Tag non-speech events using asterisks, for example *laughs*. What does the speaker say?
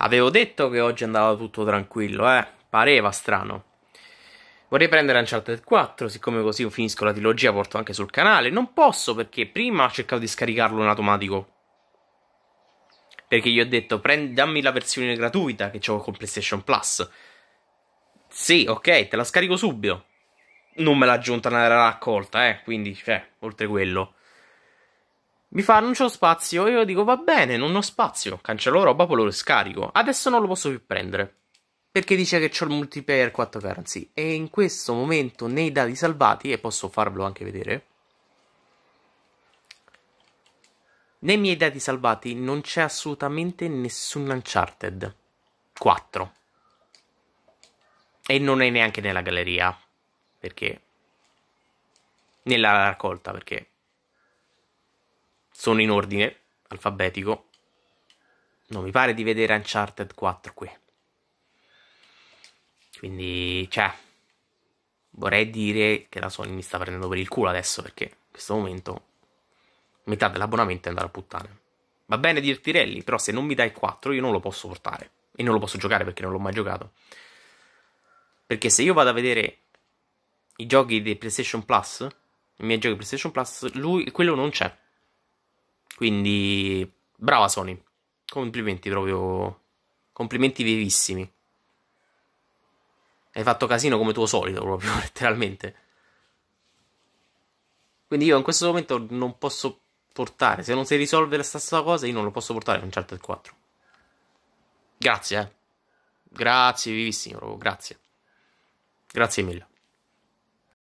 Avevo detto che oggi andava tutto tranquillo, eh. Pareva strano. Vorrei prendere Uncharted 4, siccome così finisco la trilogia porto anche sul canale. Non posso perché prima ho cercato di scaricarlo in automatico. Perché gli ho detto, dammi la versione gratuita che ho con PlayStation Plus. Sì, ok, te la scarico subito. Non me l'ha aggiunta nella raccolta, eh, quindi, cioè, oltre quello. Mi fa non c'ho spazio. Io dico va bene, non ho spazio. Cancello roba, poi lo scarico. Adesso non lo posso più prendere. Perché dice che c'ho il multiplayer 4 currency. E in questo momento nei dati salvati, e posso farvelo anche vedere. Nei miei dati salvati non c'è assolutamente nessun Uncharted 4. E non è neanche nella galleria. Perché? Nella raccolta, perché sono in ordine alfabetico. Non mi pare di vedere Uncharted 4 qui. Quindi, cioè, vorrei dire che la Sony mi sta prendendo per il culo adesso perché in questo momento metà dell'abbonamento è andare a puttane. Va bene dire Tirelli, però se non mi dai 4 io non lo posso portare e non lo posso giocare perché non l'ho mai giocato. Perché se io vado a vedere i giochi di PlayStation Plus, i miei giochi PlayStation Plus, lui, quello non c'è. Quindi brava Sony, complimenti proprio, complimenti vivissimi. Hai fatto casino come tuo solito, proprio *laughs* letteralmente. Quindi io in questo momento non posso portare, se non si risolve la stessa cosa io non lo posso portare un Uncharted 4. Grazie, eh. Grazie vivissimo, proprio, grazie. Grazie mille.